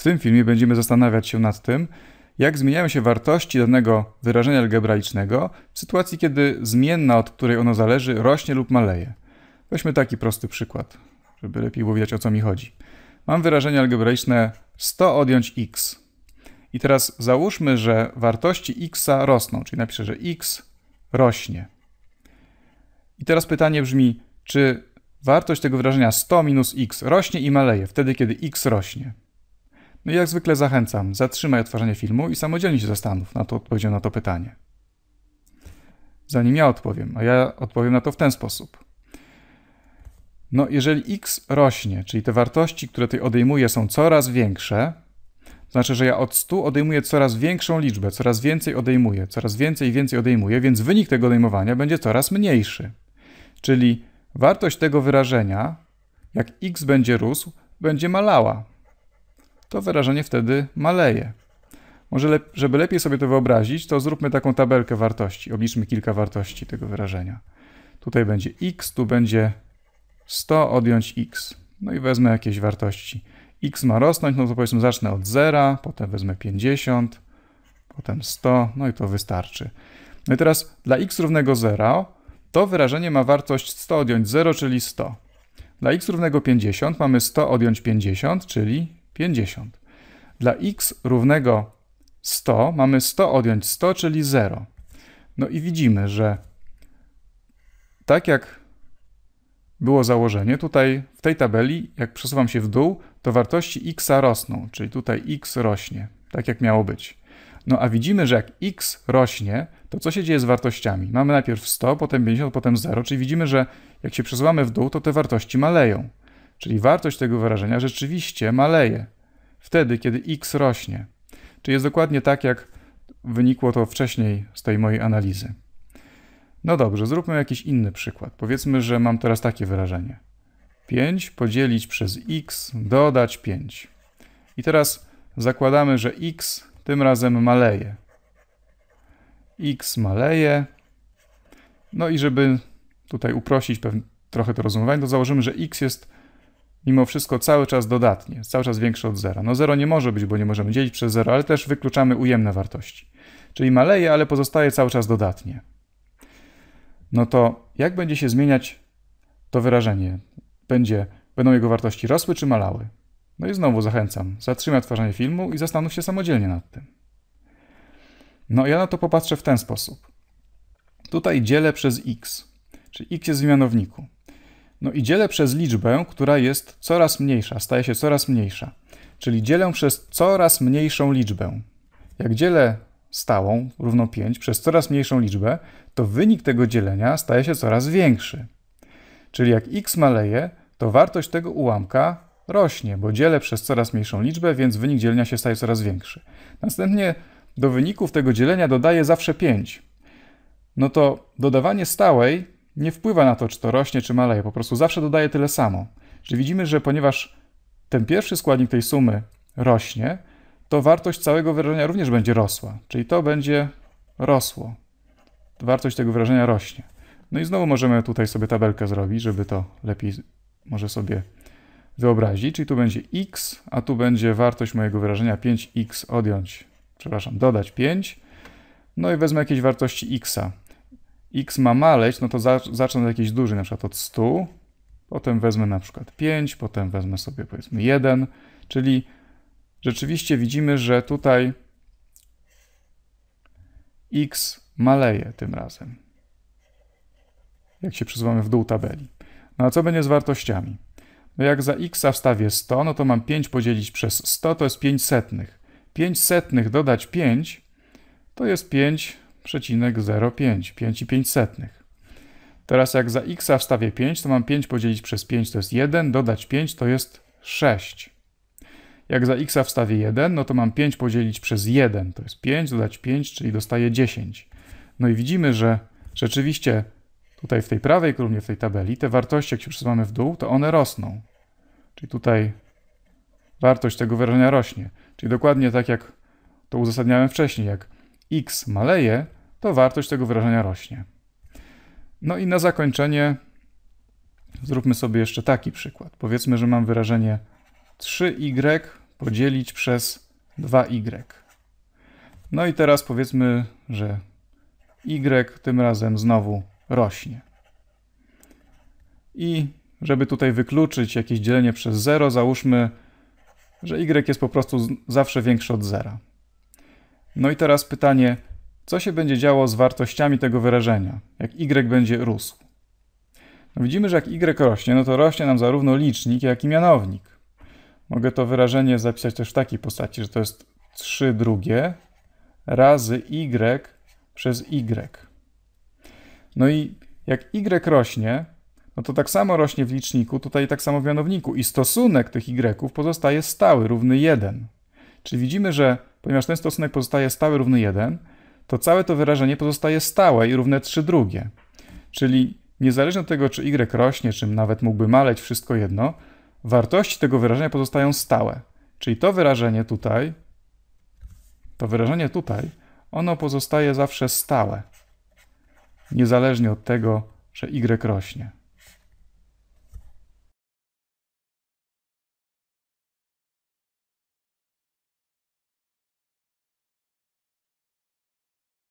W tym filmie będziemy zastanawiać się nad tym, jak zmieniają się wartości danego wyrażenia algebraicznego w sytuacji, kiedy zmienna, od której ono zależy, rośnie lub maleje. Weźmy taki prosty przykład, żeby lepiej było widać, o co mi chodzi. Mam wyrażenie algebraiczne 100 odjąć x. I teraz załóżmy, że wartości x rosną, czyli napiszę, że x rośnie. I teraz pytanie brzmi, czy wartość tego wyrażenia 100 minus x rośnie i maleje wtedy, kiedy x rośnie? No i jak zwykle zachęcam, zatrzymaj odtwarzanie filmu i samodzielnie się zastanów na to odpowiedzią na to pytanie. Zanim ja odpowiem, a ja odpowiem na to w ten sposób. No, jeżeli x rośnie, czyli te wartości, które tutaj odejmuję, są coraz większe, to znaczy, że ja od 100 odejmuję coraz większą liczbę, coraz więcej odejmuję, coraz więcej i więcej odejmuję, więc wynik tego odejmowania będzie coraz mniejszy. Czyli wartość tego wyrażenia, jak x będzie rósł, będzie malała, to wyrażenie wtedy maleje. Może, lep żeby lepiej sobie to wyobrazić, to zróbmy taką tabelkę wartości. Obliczmy kilka wartości tego wyrażenia. Tutaj będzie x, tu będzie 100, odjąć x. No i wezmę jakieś wartości. x ma rosnąć, no to powiedzmy zacznę od 0, potem wezmę 50, potem 100, no i to wystarczy. No i teraz dla x równego 0, to wyrażenie ma wartość 100 odjąć 0, czyli 100. Dla x równego 50 mamy 100 odjąć 50, czyli 50. Dla x równego 100 mamy 100 odjąć 100, czyli 0. No i widzimy, że tak jak było założenie, tutaj w tej tabeli, jak przesuwam się w dół, to wartości x rosną, czyli tutaj x rośnie, tak jak miało być. No a widzimy, że jak x rośnie, to co się dzieje z wartościami? Mamy najpierw 100, potem 50, potem 0, czyli widzimy, że jak się przesuwamy w dół, to te wartości maleją czyli wartość tego wyrażenia rzeczywiście maleje wtedy, kiedy x rośnie. Czyli jest dokładnie tak, jak wynikło to wcześniej z tej mojej analizy. No dobrze, zróbmy jakiś inny przykład. Powiedzmy, że mam teraz takie wyrażenie. 5 podzielić przez x, dodać 5. I teraz zakładamy, że x tym razem maleje. x maleje. No i żeby tutaj uprościć trochę to rozumowanie, to założymy, że x jest mimo wszystko cały czas dodatnie, cały czas większe od zera. No zero nie może być, bo nie możemy dzielić przez zero, ale też wykluczamy ujemne wartości. Czyli maleje, ale pozostaje cały czas dodatnie. No to jak będzie się zmieniać to wyrażenie? Będzie, będą jego wartości rosły czy malały? No i znowu zachęcam, zatrzymaj tworzenie filmu i zastanów się samodzielnie nad tym. No ja na to popatrzę w ten sposób. Tutaj dzielę przez x, czyli x jest w mianowniku. No i dzielę przez liczbę, która jest coraz mniejsza, staje się coraz mniejsza. Czyli dzielę przez coraz mniejszą liczbę. Jak dzielę stałą, równą 5, przez coraz mniejszą liczbę, to wynik tego dzielenia staje się coraz większy. Czyli jak x maleje, to wartość tego ułamka rośnie, bo dzielę przez coraz mniejszą liczbę, więc wynik dzielenia się staje coraz większy. Następnie do wyników tego dzielenia dodaję zawsze 5. No to dodawanie stałej nie wpływa na to, czy to rośnie, czy maleje, po prostu zawsze dodaje tyle samo. Że widzimy, że ponieważ ten pierwszy składnik tej sumy rośnie, to wartość całego wyrażenia również będzie rosła, czyli to będzie rosło. Wartość tego wyrażenia rośnie. No i znowu możemy tutaj sobie tabelkę zrobić, żeby to lepiej może sobie wyobrazić. Czyli tu będzie x, a tu będzie wartość mojego wyrażenia 5x odjąć, przepraszam, dodać 5. No i wezmę jakieś wartości x'a x ma maleć, no to zacznę od jakiejś dużej, na przykład od 100, potem wezmę na przykład 5, potem wezmę sobie powiedzmy 1, czyli rzeczywiście widzimy, że tutaj x maleje tym razem, jak się przesuwamy w dół tabeli. No a co będzie z wartościami? No jak za x wstawię 100, no to mam 5 podzielić przez 100, to jest 5 setnych. 5 setnych dodać 5, to jest 5 0,05, 5,5. Teraz jak za x wstawię 5, to mam 5 podzielić przez 5 to jest 1, dodać 5 to jest 6. Jak za x wstawię 1, no to mam 5 podzielić przez 1, to jest 5, dodać 5, czyli dostaję 10. No i widzimy, że rzeczywiście tutaj w tej prawej kolumnie, w tej tabeli, te wartości, jak się przesuwamy w dół, to one rosną. Czyli tutaj wartość tego wyrażenia rośnie. Czyli dokładnie tak, jak to uzasadniałem wcześniej, jak x maleje, to wartość tego wyrażenia rośnie. No i na zakończenie zróbmy sobie jeszcze taki przykład. Powiedzmy, że mam wyrażenie 3y y podzielić przez 2y. No i teraz powiedzmy, że y tym razem znowu rośnie. I żeby tutaj wykluczyć jakieś dzielenie przez 0, załóżmy, że y jest po prostu zawsze większe od zera. No i teraz pytanie, co się będzie działo z wartościami tego wyrażenia, jak y będzie rósł? No widzimy, że jak y rośnie, no to rośnie nam zarówno licznik, jak i mianownik. Mogę to wyrażenie zapisać też w takiej postaci, że to jest 3 drugie razy y przez y. No i jak y rośnie, no to tak samo rośnie w liczniku, tutaj tak samo w mianowniku i stosunek tych y pozostaje stały, równy 1. Czyli widzimy, że ponieważ ten stosunek pozostaje stały równy 1, to całe to wyrażenie pozostaje stałe i równe 3 drugie. Czyli niezależnie od tego, czy y rośnie, czym nawet mógłby maleć, wszystko jedno, wartości tego wyrażenia pozostają stałe. Czyli to wyrażenie tutaj, to wyrażenie tutaj, ono pozostaje zawsze stałe, niezależnie od tego, że y rośnie.